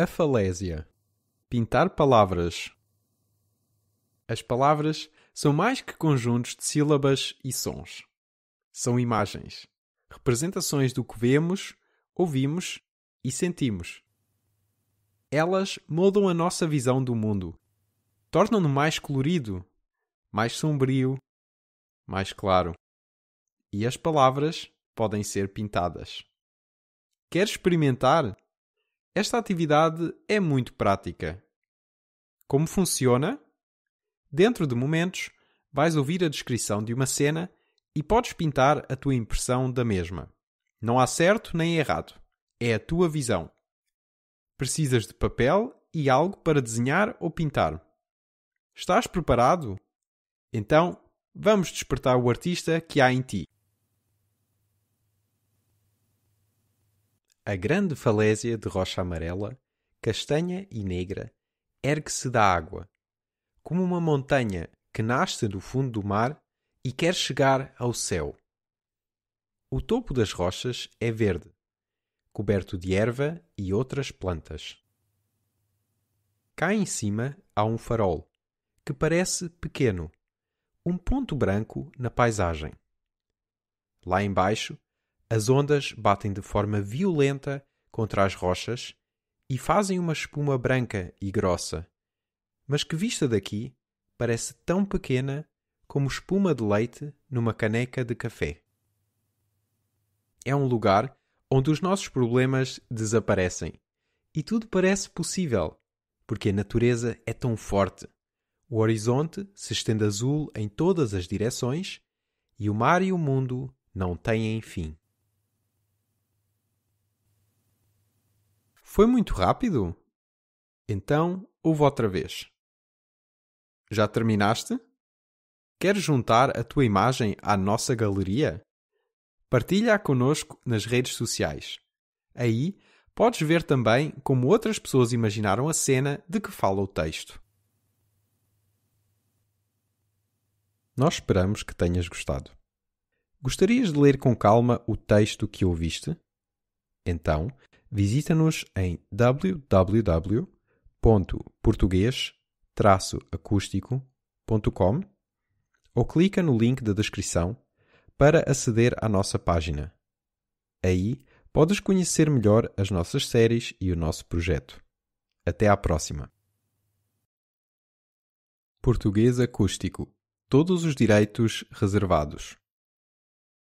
A falésia. Pintar palavras. As palavras são mais que conjuntos de sílabas e sons. São imagens, representações do que vemos, ouvimos e sentimos. Elas moldam a nossa visão do mundo, tornam-no mais colorido, mais sombrio, mais claro. E as palavras podem ser pintadas. Quer experimentar? Esta atividade é muito prática. Como funciona? Dentro de momentos, vais ouvir a descrição de uma cena e podes pintar a tua impressão da mesma. Não há certo nem errado. É a tua visão. Precisas de papel e algo para desenhar ou pintar. Estás preparado? Então, vamos despertar o artista que há em ti. A grande falésia de rocha amarela, castanha e negra, ergue-se da água, como uma montanha que nasce do fundo do mar e quer chegar ao céu. O topo das rochas é verde, coberto de erva e outras plantas. Cá em cima há um farol, que parece pequeno, um ponto branco na paisagem. Lá embaixo as ondas batem de forma violenta contra as rochas e fazem uma espuma branca e grossa, mas que vista daqui parece tão pequena como espuma de leite numa caneca de café. É um lugar onde os nossos problemas desaparecem e tudo parece possível, porque a natureza é tão forte. O horizonte se estende azul em todas as direções e o mar e o mundo não têm fim. Foi muito rápido? Então, ouve outra vez. Já terminaste? Queres juntar a tua imagem à nossa galeria? Partilha-a connosco nas redes sociais. Aí podes ver também como outras pessoas imaginaram a cena de que fala o texto. Nós esperamos que tenhas gostado. Gostarias de ler com calma o texto que ouviste? Então, visita-nos em www.português-acústico.com ou clica no link da descrição para aceder à nossa página. Aí podes conhecer melhor as nossas séries e o nosso projeto. Até à próxima! Português Acústico Todos os direitos reservados.